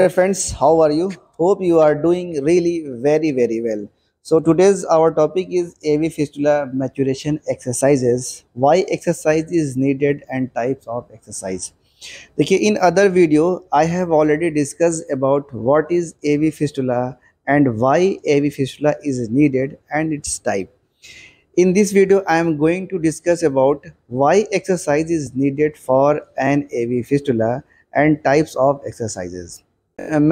Dear friends, how are you? Hope you are doing really very very well. So today's our topic is AV fistula maturation exercises. Why exercise is needed and types of exercise. okay in other video, I have already discussed about what is AV fistula and why AV fistula is needed and its type. in this video i am going to discuss about why exercise is needed for an av fistula and types of exercises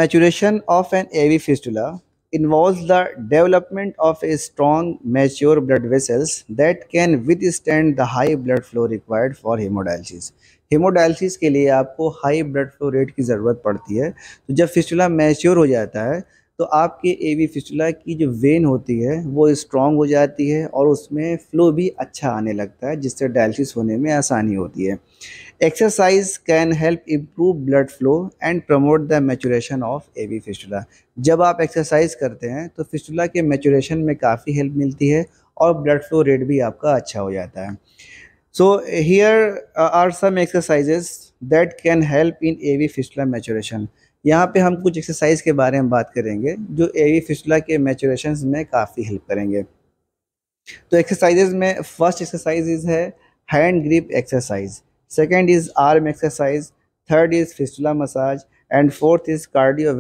maturation of an AV fistula involve the development of a strong mature blood vessels that can withstand the high blood flow required for hemodialysis hemodialysis के लिए आपको high blood flow rate की ज़रूरत पड़ती है तो जब fistula mature हो जाता है तो आपके ए वी फिस्टुला की जो वेन होती है वो स्ट्रॉन्ग हो जाती है और उसमें फ़्लो भी अच्छा आने लगता है जिससे डायलिसिस होने में आसानी होती है exercise can help improve blood flow and promote the maturation of A V fistula जब आप एक्सरसाइज करते हैं तो फिस्टुला के मेचोरेशन में काफ़ी हेल्प मिलती है और ब्लड फ्लो रेट भी आपका अच्छा हो जाता है so here are some exercises that can help in A V fistula maturation यहाँ पे हम कुछ एक्सरसाइज के बारे में बात करेंगे जो एवी फिशला के मेचोरेशन में काफ़ी हेल्प करेंगे तो एक्सरसाइजेज में फर्स्ट एक्सरसाइज है hand grip exercise second is arm exercise third is fistula massage and fourth is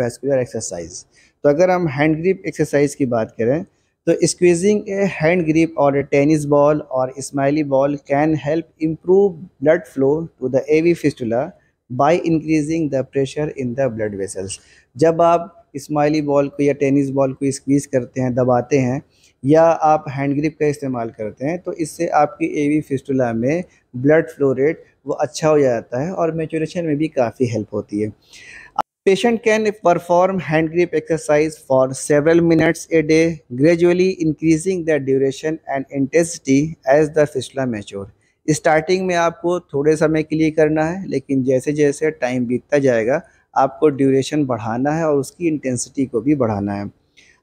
vascular exercise तो अगर हम हैंड ग्रिप एक्सरसाइज की बात करें तो स्क्वीजिंग ए हैंड ग्रिप और ए टेनिस बॉल और smiley ball can help improve blood flow to the AV fistula by increasing the pressure in the blood vessels जब आप स्माइली बॉल को या टेनिस बॉल को स्क्वीज़ करते हैं दबाते हैं या आप हैंड ग्रिप का इस्तेमाल करते हैं तो इससे आपकी एवी फिस्टुला में ब्लड फ्लो रेट वो अच्छा हो जाता है और मेचोरेशन में भी काफ़ी हेल्प होती है patient can perform hand grip exercise for several minutes a day gradually increasing the duration and intensity as the fistula mature starting में आपको थोड़े समय के लिए करना है लेकिन जैसे जैसे टाइम बीतता जाएगा आपको ड्यूरेशन बढ़ाना है और उसकी इंटेंसिटी को भी बढ़ाना है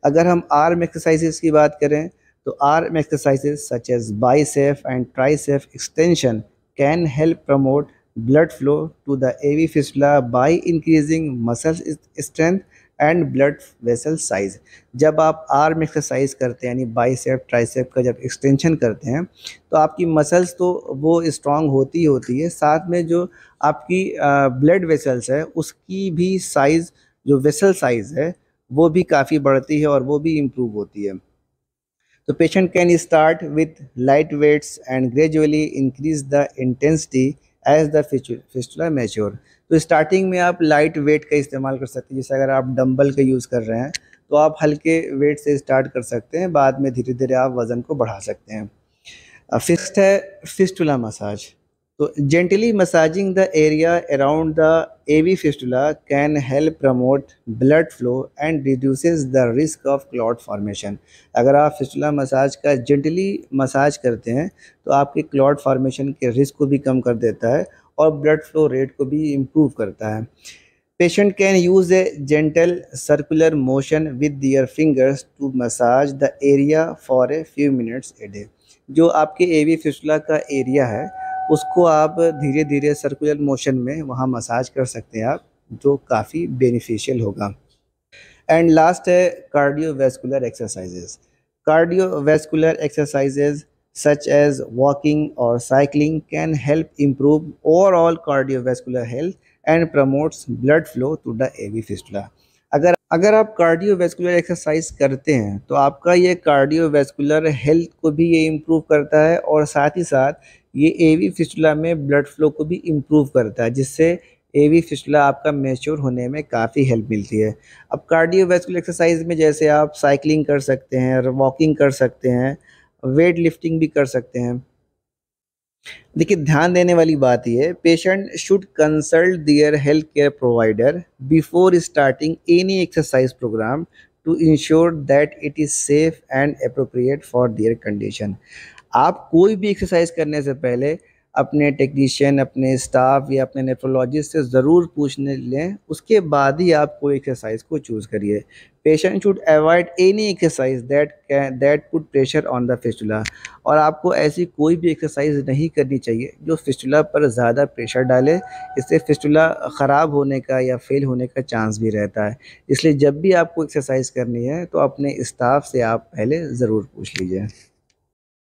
अगर हम आर्म एक्सरसाइजेस की बात करें तो arm exercises such as safe and safe extension can help promote blood flow to the AV fistula by increasing muscles strength and blood vessel size जब आप आर्म एक्सरसाइज करते हैं यानी बाइसेप ट्राइसेप का जब एक्सटेंशन करते हैं तो आपकी मसल्स तो वो स्ट्रांग होती ही होती है साथ में जो आपकी ब्लड वेसल्स है उसकी भी साइज़ जो वेसल साइज़ है वो भी काफ़ी बढ़ती है और वो भी इम्प्रूव होती है तो patient can start with light weights and gradually increase the intensity as the fistula mature तो स्टार्टिंग में आप लाइट वेट का इस्तेमाल कर सकते हैं जैसे अगर आप डम्बल का यूज़ कर रहे हैं तो आप हल्के वेट से स्टार्ट कर सकते हैं बाद में धीरे धीरे आप वज़न को बढ़ा सकते हैं फिस्ट है फिस्टुला मसाज तो gently massaging the area around the AV fistula can help promote blood flow and reduces the risk of clot formation अगर आप फिस्टुला मसाज का जेंटली मसाज करते हैं तो आपके क्लॉट फॉर्मेशन के रिस्क को भी कम कर देता है और ब्लड फ्लो रेट को भी इम्प्रूव करता है patient can use a gentle circular motion with their fingers to massage the area for a few minutes a day जो आपके ए वी फिसला का एरिया है उसको आप धीरे धीरे सर्कुलर मोशन में वहाँ मसाज कर सकते हैं आप जो काफ़ी बेनिफिशियल होगा एंड लास्ट है cardiovascular exercises vascular exercises such as walking or cycling can help improve overall cardiovascular health and promotes blood flow to the AV fistula. अगर अगर आप कार्डियोवेस्कुलर एक्सरसाइज करते हैं तो आपका ये कार्डियोवेस्कुलर हेल्थ को भी ये इम्प्रूव करता है और साथ ही साथ ये एवी फिस्टुला में ब्लड फ्लो को भी इम्प्रूव करता है जिससे एवी फिस्टुला आपका मेच्योर होने में काफ़ी हेल्प मिलती है अब कार्डियोवेस्कुलर एक्सरसाइज में जैसे आप साइकिलिंग कर सकते हैं वॉकिंग कर सकते हैं वेट लिफ्टिंग भी कर सकते हैं देखिए ध्यान देने वाली बात यह patient should consult their health care provider before starting any exercise program to ensure that it is safe and appropriate for their condition आप कोई भी एक्सरसाइज करने से पहले अपने टेक्नीशियन अपने स्टाफ या अपने नेफ्रोलॉजिस्ट से ज़रूर पूछने लें उसके बाद ही आप कोई एक्सरसाइज को चूज़ करिए patient should avoid any exercise that that put pressure on the fistula और आपको ऐसी कोई भी एक्सरसाइज नहीं करनी चाहिए जो फिस्टुला पर ज़्यादा प्रेशर डाले इससे फिस्टुला ख़राब होने का या फेल होने का चांस भी रहता है इसलिए जब भी आपको एक्सरसाइज करनी है तो अपने स्टाफ से आप पहले ज़रूर पूछ लीजिए